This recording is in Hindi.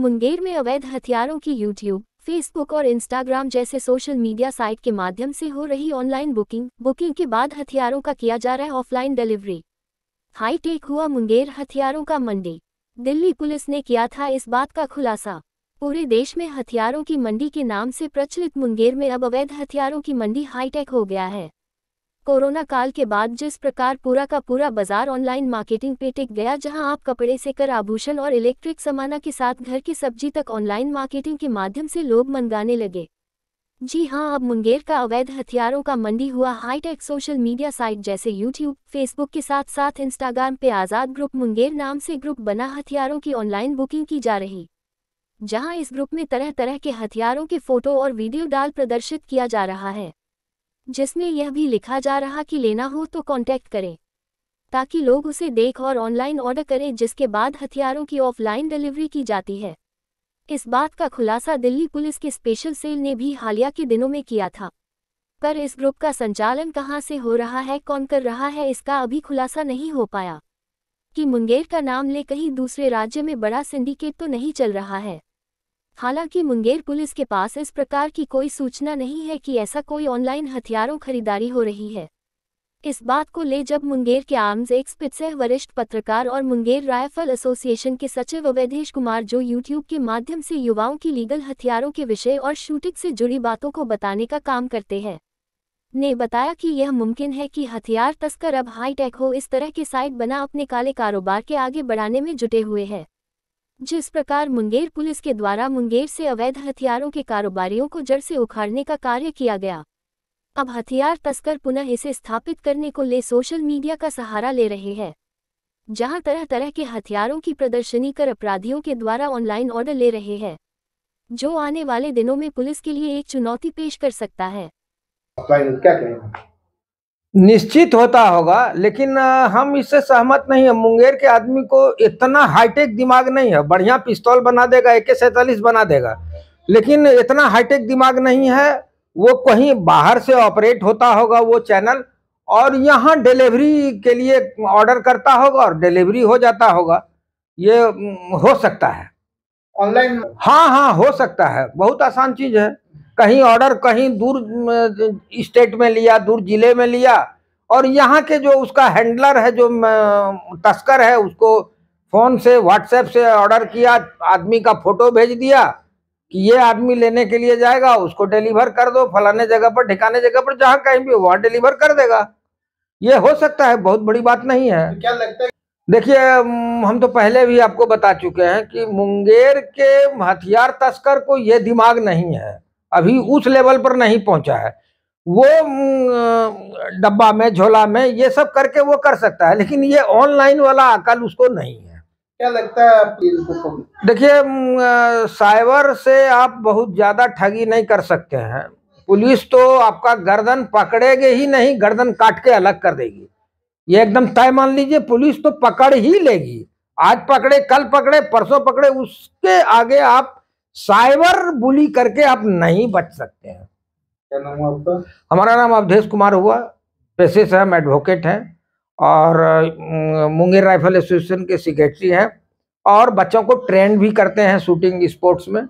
मुंगेर में अवैध हथियारों की यूट्यूब फेसबुक और इंस्टाग्राम जैसे सोशल मीडिया साइट के माध्यम से हो रही ऑनलाइन बुकिंग बुकिंग के बाद हथियारों का किया जा रहा है ऑफलाइन डिलीवरी हाईटेक हुआ मुंगेर हथियारों का मंडी दिल्ली पुलिस ने किया था इस बात का खुलासा पूरे देश में हथियारों की मंडी के नाम से प्रचलित मुंगेर में अब अवैध हथियारों की मंडी हाईटेक हो गया है कोरोना काल के बाद जिस प्रकार पूरा का पूरा बाजार ऑनलाइन मार्केटिंग पे टिक गया जहां आप कपड़े से कर आभूषण और इलेक्ट्रिक समाना के साथ घर की सब्जी तक ऑनलाइन मार्केटिंग के माध्यम से लोग मंगाने लगे जी हां अब मुंगेर का अवैध हथियारों का मंडी हुआ हाईटेक सोशल मीडिया साइट जैसे यूट्यूब फेसबुक के साथ साथ इंस्टाग्राम पे आज़ाद ग्रुप मुंगेर नाम से ग्रुप बना हथियारों की ऑनलाइन बुकिंग की जा रही जहाँ इस ग्रुप में तरह तरह के हथियारों के फोटो और वीडियो डाल प्रदर्शित किया जा रहा है जिसमें यह भी लिखा जा रहा कि लेना हो तो कॉन्टैक्ट करें ताकि लोग उसे देख और ऑनलाइन ऑर्डर करें जिसके बाद हथियारों की ऑफलाइन डिलीवरी की जाती है इस बात का खुलासा दिल्ली पुलिस के स्पेशल सेल ने भी हालिया के दिनों में किया था पर इस ग्रुप का संचालन कहां से हो रहा है कौन कर रहा है इसका अभी खुलासा नहीं हो पाया कि मुंगेर का नाम ले कहीं दूसरे राज्य में बड़ा सिंडिकेट तो नहीं चल रहा है हालांकि मुंगेर पुलिस के पास इस प्रकार की कोई सूचना नहीं है कि ऐसा कोई ऑनलाइन हथियारों खरीदारी हो रही है इस बात को ले जब मुंगेर के आर्म्स एक सह वरिष्ठ पत्रकार और मुंगेर राइफल एसोसिएशन के सचिव अवैधेश कुमार जो यूट्यूब के माध्यम से युवाओं की लीगल हथियारों के विषय और शूटिंग से जुड़ी बातों को बताने का काम करते हैं ने बताया कि यह मुमकिन है कि हथियार तस्कर अब हाईटेक हो इस तरह के साइट बना अपने काले कारोबार के आगे बढ़ाने में जुटे हुए हैं जिस प्रकार मुंगेर पुलिस के द्वारा मुंगेर से अवैध हथियारों के कारोबारियों को जड़ से उखाड़ने का कार्य किया गया अब हथियार तस्कर पुनः इसे स्थापित करने को ले सोशल मीडिया का सहारा ले रहे हैं जहां तरह तरह के हथियारों की प्रदर्शनी कर अपराधियों के द्वारा ऑनलाइन ऑर्डर ले रहे हैं जो आने वाले दिनों में पुलिस के लिए एक चुनौती पेश कर सकता है क्या निश्चित होता होगा लेकिन हम इससे सहमत नहीं है मुंगेर के आदमी को इतना हाईटेक दिमाग नहीं है बढ़िया पिस्तौल बना देगा ए के सैतालीस बना देगा लेकिन इतना हाईटेक दिमाग नहीं है वो कहीं बाहर से ऑपरेट होता होगा वो चैनल और यहाँ डिलीवरी के लिए ऑर्डर करता होगा और डिलीवरी हो जाता होगा ये हो सकता है ऑनलाइन हाँ हाँ हो सकता है बहुत आसान चीज़ है कहीं ऑर्डर कहीं दूर स्टेट में लिया दूर जिले में लिया और यहाँ के जो उसका हैंडलर है जो तस्कर है उसको फ़ोन से व्हाट्सएप से ऑर्डर किया आदमी का फ़ोटो भेज दिया कि ये आदमी लेने के लिए जाएगा उसको डिलीवर कर दो फलाने जगह पर ठिकाने जगह पर जहाँ कहीं भी वहाँ डिलीवर कर देगा ये हो सकता है बहुत बड़ी बात नहीं है तो क्या लगता है देखिए हम तो पहले भी आपको बता चुके हैं कि मुंगेर के हथियार तस्कर को ये दिमाग नहीं है अभी उस लेवल पर नहीं पहुंचा है वो डब्बा में झोला में ये सब करके वो कर सकता है लेकिन ये ऑनलाइन वाला अकल उसको नहीं है क्या लगता है देखिए साइबर से आप बहुत ज़्यादा ठगी नहीं कर सकते हैं पुलिस तो आपका गर्दन पकड़ेगी ही नहीं गर्दन काट के अलग कर देगी ये एकदम तय मान लीजिए पुलिस तो पकड़ ही लेगी आज पकड़े कल पकड़े परसों पकड़े उसके आगे आप साइबर बुली करके आप नहीं बच सकते हैं क्या नाम आपका हमारा नाम अवधेश कुमार हुआ पेशे से हम एडवोकेट हैं और मुंगेर राइफल एसोसिएशन के सेक्रेटरी हैं और बच्चों को ट्रेंड भी करते हैं शूटिंग स्पोर्ट्स में